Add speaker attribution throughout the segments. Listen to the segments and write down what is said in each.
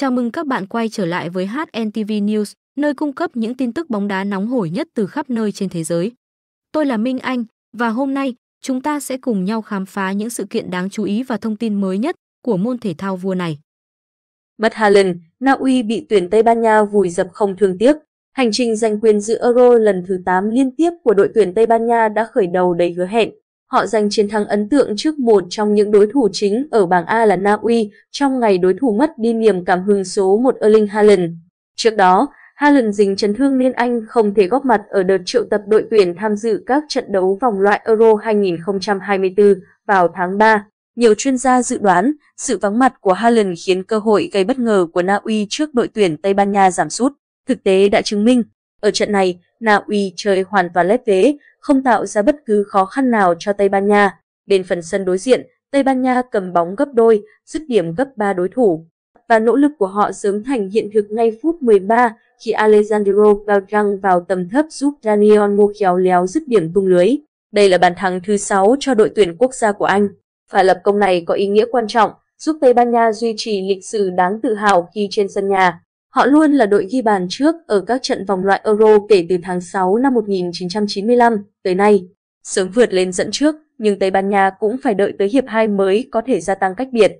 Speaker 1: Chào mừng các bạn quay trở lại với HNTV News, nơi cung cấp những tin tức bóng đá nóng hổi nhất từ khắp nơi trên thế giới. Tôi là Minh Anh và hôm nay chúng ta sẽ cùng nhau
Speaker 2: khám phá những sự kiện đáng chú ý và thông tin mới nhất của môn thể thao vua này. Bất Hà Lần, Na Uy bị tuyển Tây Ban Nha vùi dập không thương tiếc. Hành trình giành quyền dự Euro lần thứ 8 liên tiếp của đội tuyển Tây Ban Nha đã khởi đầu đầy hứa hẹn. Họ giành chiến thắng ấn tượng trước một trong những đối thủ chính ở bảng A là Na Uy trong ngày đối thủ mất đi niềm cảm hứng số 1 Erling Haaland. Trước đó, Haaland dính chấn thương nên Anh không thể góp mặt ở đợt triệu tập đội tuyển tham dự các trận đấu vòng loại Euro 2024 vào tháng 3. Nhiều chuyên gia dự đoán, sự vắng mặt của Haaland khiến cơ hội gây bất ngờ của Na Uy trước đội tuyển Tây Ban Nha giảm sút. Thực tế đã chứng minh, ở trận này, Na Uy chơi hoàn toàn lép vế, không tạo ra bất cứ khó khăn nào cho Tây Ban Nha. Bên phần sân đối diện, Tây Ban Nha cầm bóng gấp đôi, dứt điểm gấp 3 đối thủ. Và nỗ lực của họ sớm thành hiện thực ngay phút 13 khi Alejandro Valgang vào tầm thấp giúp Daniel Mo khéo léo dứt điểm tung lưới. Đây là bàn thắng thứ 6 cho đội tuyển quốc gia của Anh. Phải lập công này có ý nghĩa quan trọng, giúp Tây Ban Nha duy trì lịch sử đáng tự hào khi trên sân nhà. Họ luôn là đội ghi bàn trước ở các trận vòng loại Euro kể từ tháng 6 năm 1995 tới nay. Sớm vượt lên dẫn trước, nhưng Tây Ban Nha cũng phải đợi tới hiệp 2 mới có thể gia tăng cách biệt.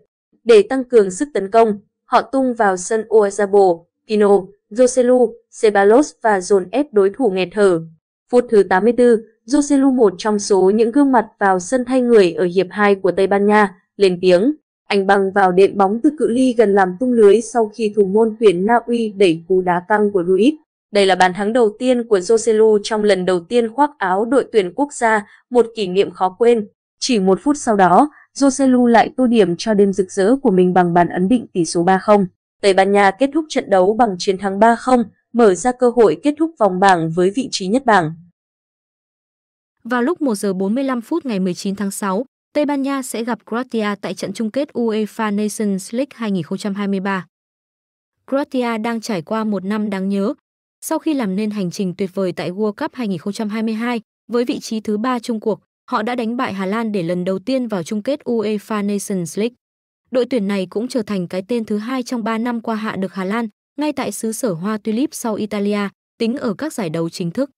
Speaker 2: Để tăng cường sức tấn công, họ tung vào sân Oazabo, Pino, Joselu, Ceballos và dồn ép đối thủ nghẹt thở. Phút thứ 84, Joselu một trong số những gương mặt vào sân thay người ở hiệp 2 của Tây Ban Nha, lên tiếng. Anh băng vào đệm bóng từ cự ly gần làm tung lưới sau khi thủ môn tuyển Na Uy đẩy cú đá căng của Ruiz. Đây là bàn thắng đầu tiên của Joselu trong lần đầu tiên khoác áo đội tuyển quốc gia, một kỷ niệm khó quên. Chỉ một phút sau đó, Joselu lại tô điểm cho đêm rực rỡ của mình bằng bàn ấn định tỷ số 3-0. Tây Ban Nha kết thúc trận đấu bằng chiến thắng 3-0, mở ra cơ hội kết thúc vòng bảng với vị trí nhất bảng. Vào lúc 1 giờ 45 phút ngày 19 tháng 6,
Speaker 1: Tây Ban Nha sẽ gặp Croatia tại trận chung kết UEFA Nations League 2023. Croatia đang trải qua một năm đáng nhớ. Sau khi làm nên hành trình tuyệt vời tại World Cup 2022 với vị trí thứ ba chung cuộc, họ đã đánh bại Hà Lan để lần đầu tiên vào chung kết UEFA Nations League. Đội tuyển này cũng trở thành cái tên thứ hai trong 3 năm qua hạ được Hà Lan, ngay tại xứ sở hoa tulip sau Italia, tính ở các giải đấu chính thức.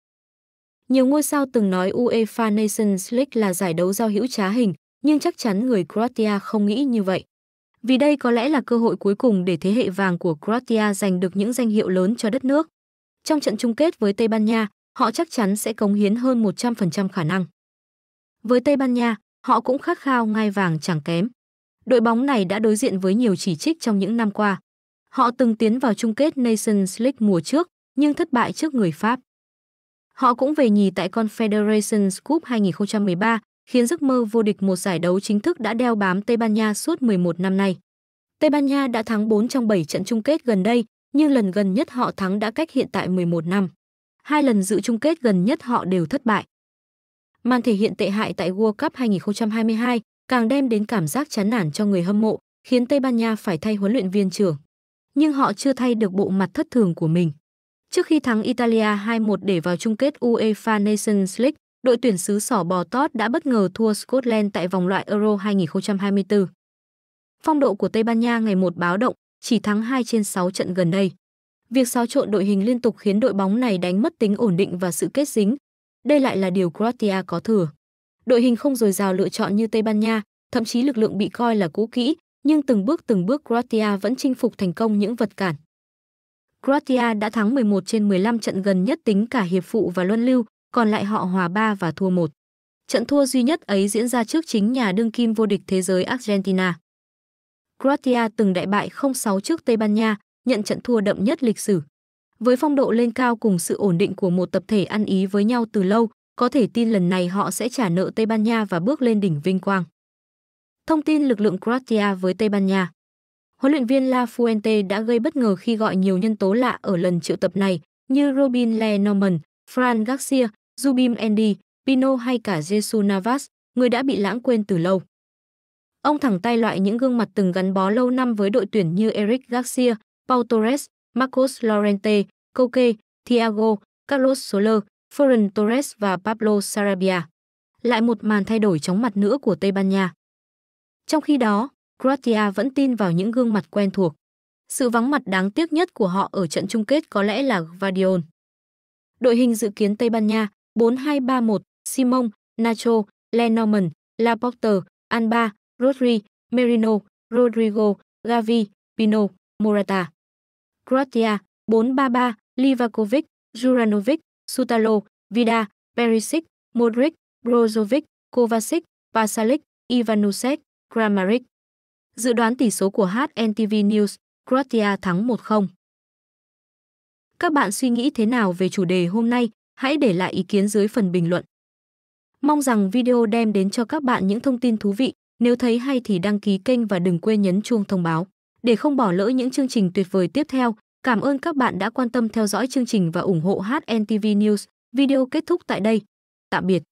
Speaker 1: Nhiều ngôi sao từng nói UEFA Nations League là giải đấu giao hữu trá hình, nhưng chắc chắn người Croatia không nghĩ như vậy. Vì đây có lẽ là cơ hội cuối cùng để thế hệ vàng của Croatia giành được những danh hiệu lớn cho đất nước. Trong trận chung kết với Tây Ban Nha, họ chắc chắn sẽ cống hiến hơn 100% khả năng. Với Tây Ban Nha, họ cũng khát khao ngai vàng chẳng kém. Đội bóng này đã đối diện với nhiều chỉ trích trong những năm qua. Họ từng tiến vào chung kết Nations League mùa trước, nhưng thất bại trước người Pháp. Họ cũng về nhì tại Confederations Cup 2013, khiến giấc mơ vô địch một giải đấu chính thức đã đeo bám Tây Ban Nha suốt 11 năm nay. Tây Ban Nha đã thắng 4 trong 7 trận chung kết gần đây, nhưng lần gần nhất họ thắng đã cách hiện tại 11 năm. Hai lần dự chung kết gần nhất họ đều thất bại. Màn thể hiện tệ hại tại World Cup 2022 càng đem đến cảm giác chán nản cho người hâm mộ, khiến Tây Ban Nha phải thay huấn luyện viên trưởng. Nhưng họ chưa thay được bộ mặt thất thường của mình. Trước khi thắng Italia 2-1 để vào chung kết UEFA Nations League, đội tuyển xứ sỏ bò tót đã bất ngờ thua Scotland tại vòng loại Euro 2024. Phong độ của Tây Ban Nha ngày một báo động, chỉ thắng 2 trên 6 trận gần đây. Việc xáo trộn đội hình liên tục khiến đội bóng này đánh mất tính ổn định và sự kết dính. Đây lại là điều Croatia có thừa. Đội hình không dồi dào lựa chọn như Tây Ban Nha, thậm chí lực lượng bị coi là cũ kỹ, nhưng từng bước từng bước Croatia vẫn chinh phục thành công những vật cản. Croatia đã thắng 11 trên 15 trận gần nhất tính cả hiệp phụ và luân lưu, còn lại họ hòa 3 và thua 1. Trận thua duy nhất ấy diễn ra trước chính nhà đương kim vô địch thế giới Argentina. Croatia từng đại bại 0-6 trước Tây Ban Nha, nhận trận thua đậm nhất lịch sử. Với phong độ lên cao cùng sự ổn định của một tập thể ăn ý với nhau từ lâu, có thể tin lần này họ sẽ trả nợ Tây Ban Nha và bước lên đỉnh vinh quang. Thông tin lực lượng Croatia với Tây Ban Nha Huấn luyện viên La Fuente đã gây bất ngờ khi gọi nhiều nhân tố lạ ở lần triệu tập này như Robin Le Lenormand, Fran Garcia, Zubim Endi, Pino hay cả Jesus Navas, người đã bị lãng quên từ lâu. Ông thẳng tay loại những gương mặt từng gắn bó lâu năm với đội tuyển như Eric Garcia, Paul Torres, Marcos Lorente, Koke, Thiago, Carlos Soler, Ferran Torres và Pablo Sarabia. Lại một màn thay đổi chóng mặt nữa của Tây Ban Nha. Trong khi đó, Croatia vẫn tin vào những gương mặt quen thuộc. Sự vắng mặt đáng tiếc nhất của họ ở trận chung kết có lẽ là Gvardiol. Đội hình dự kiến Tây Ban Nha, 4231, Simon, Nacho, Lenormand, Laporte, Alba, Rodri, Merino, Rodrigo, Gavi, Pino, Morata. Croatia, 433, Livakovic, Juranovic, Sutalo, Vida, Perisic, Modric, Brozovic, Kovacic, Pasalic, Ivanusek, Kramaric. Dự đoán tỷ số của HNTV News, Croatia thắng 1-0. Các bạn suy nghĩ thế nào về chủ đề hôm nay? Hãy để lại ý kiến dưới phần bình luận. Mong rằng video đem đến cho các bạn những thông tin thú vị. Nếu thấy hay thì đăng ký kênh và đừng quên nhấn chuông thông báo để không bỏ lỡ những chương trình tuyệt vời tiếp theo. Cảm ơn các bạn đã quan tâm theo dõi chương trình và ủng hộ HNTV News. Video kết thúc tại đây. Tạm biệt.